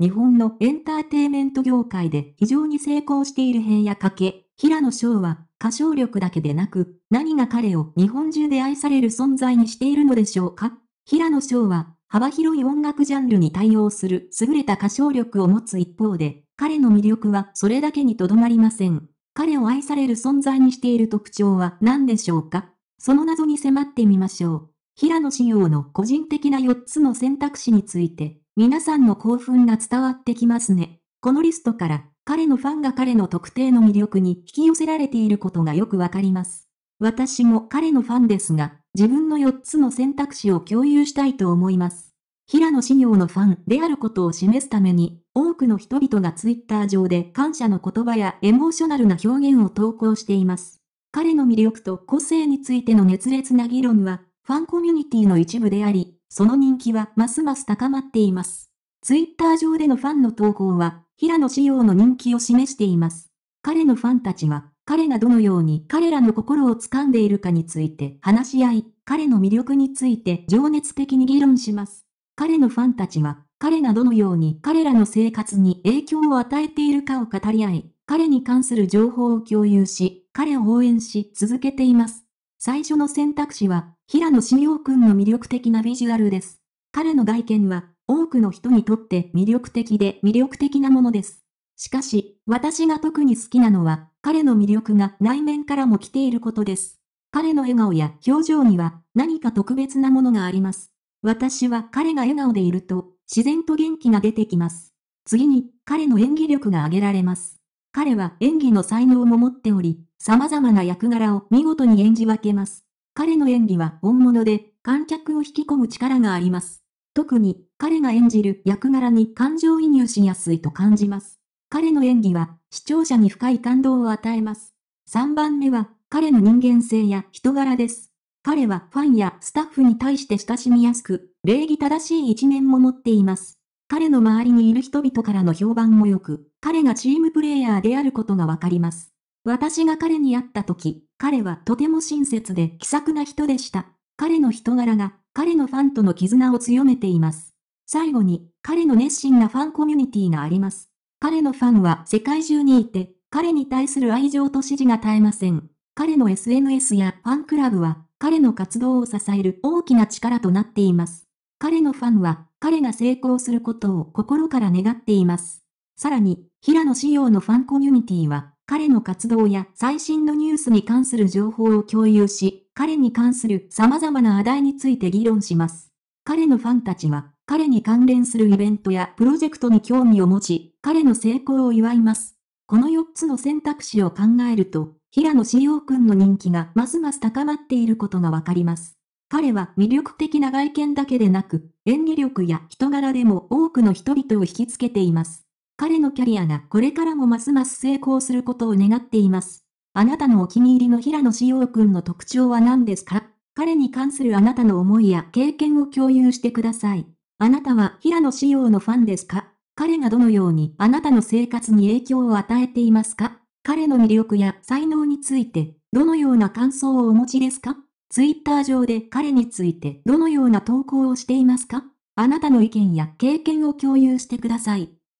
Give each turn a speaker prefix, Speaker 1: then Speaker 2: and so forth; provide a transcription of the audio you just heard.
Speaker 1: 日本のエンターテイメント業界で非常に成功している平野け平野翔は歌唱力だけでなく、何が彼を日本中で愛される存在にしているのでしょうか平野翔は幅広い音楽ジャンルに対応する優れた歌唱力を持つ一方で、彼の魅力はそれだけにとどまりません。彼を愛される存在にしている特徴は何でしょうかその謎に迫ってみましょう。平野仕様の個人的な4つの選択肢について皆さんの興奮が伝わってきますね。このリストから、彼のファンが彼の特定の魅力に引き寄せられていることがよくわかります。私も彼のファンですが、自分の4つの選択肢を共有したいと思います。平野紫耀のファンであることを示すために、多くの人々がツイッター上で感謝の言葉やエモーショナルな表現を投稿しています。彼の魅力と個性についての熱烈な議論は、ファンコミュニティの一部であり、その人気はますます高まっています。ツイッター上でのファンの投稿は、平野紫耀の人気を示しています。彼のファンたちは、彼がどのように彼らの心を掴んでいるかについて話し合い、彼の魅力について情熱的に議論します。彼のファンたちは、彼がどのように彼らの生活に影響を与えているかを語り合い、彼に関する情報を共有し、彼を応援し続けています。最初の選択肢は、平野紫耀くんの魅力的なビジュアルです。彼の外見は、多くの人にとって魅力的で魅力的なものです。しかし、私が特に好きなのは、彼の魅力が内面からも来ていることです。彼の笑顔や表情には、何か特別なものがあります。私は彼が笑顔でいると、自然と元気が出てきます。次に、彼の演技力が挙げられます。彼は演技の才能も持っており、様々な役柄を見事に演じ分けます。彼の演技は本物で、観客を引き込む力があります。特に、彼が演じる役柄に感情移入しやすいと感じます。彼の演技は、視聴者に深い感動を与えます。3番目は、彼の人間性や人柄です。彼はファンやスタッフに対して親しみやすく、礼儀正しい一面も持っています。彼の周りにいる人々からの評判も良く、彼がチームプレイヤーであることがわかります。私が彼に会った時、彼はとても親切で気さくな人でした。彼の人柄が、彼のファンとの絆を強めています。最後に、彼の熱心なファンコミュニティがあります。彼のファンは世界中にいて、彼に対する愛情と支持が絶えません。彼の SNS やファンクラブは、彼の活動を支える大きな力となっています。彼のファンは、彼が成功することを心から願っています。さらに、平野仕様のファンコミュニティは、彼の活動や最新のニュースに関する情報を共有し、彼に関する様々な話題について議論します。彼のファンたちは、彼に関連するイベントやプロジェクトに興味を持ち、彼の成功を祝います。この4つの選択肢を考えると、平野志陽君の人気がますます高まっていることがわかります。彼は魅力的な外見だけでなく、演技力や人柄でも多くの人々を引きつけています。彼のキャリアがこれからもますます成功することを願っています。あなたのお気に入りの平野志陽君の特徴は何ですか彼に関するあなたの思いや経験を共有してください。あなたは平野志陽のファンですか彼がどのようにあなたの生活に影響を与えていますか彼の魅力や才能について、どのような感想をお持ちですかツイッター上で彼についてどのような投稿をしていますかあなたの意見や経験を共有してください。